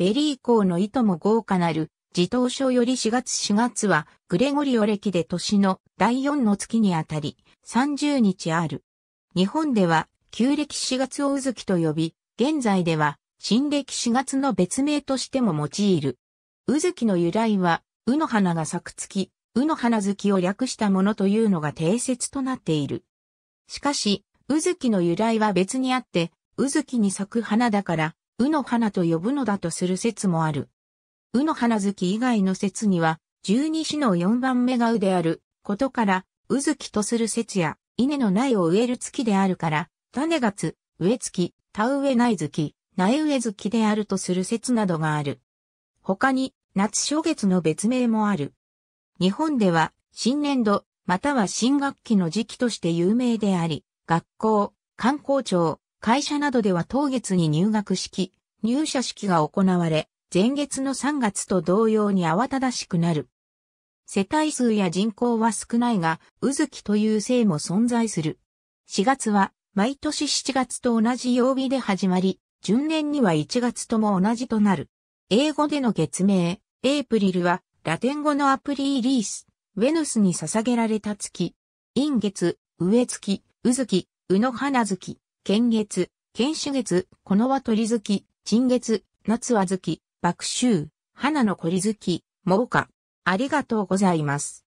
ベリー校の意図も豪華なる、自当書より4月4月は、グレゴリオ歴で年の第4の月にあたり、30日ある。日本では、旧暦4月を渦月と呼び、現在では、新暦4月の別名としても用いる。うずきの由来は、うの花が咲く月、うの花月を略したものというのが定説となっている。しかし、うずきの由来は別にあって、うずきに咲く花だから、うの花と呼ぶのだとする説もある。うの花月以外の説には、十二支の四番目がうであることから、う月とする説や、稲の苗を植える月であるから、種月、植え月、田植え苗月、苗植え月であるとする説などがある。他に、夏初月の別名もある。日本では、新年度、または新学期の時期として有名であり、学校、観光庁、会社などでは当月に入学式、入社式が行われ、前月の3月と同様に慌ただしくなる。世帯数や人口は少ないが、うずきという姓も存在する。4月は、毎年7月と同じ曜日で始まり、順年には1月とも同じとなる。英語での月名、エイプリルは、ラテン語のアプリリース、ウェヌスに捧げられた月。陰月、植月、うずき、うの花月。剣月、剣種月、このは鳥月、陳月、夏輪月、爆秋、花の懲り月、猛火。ありがとうございます。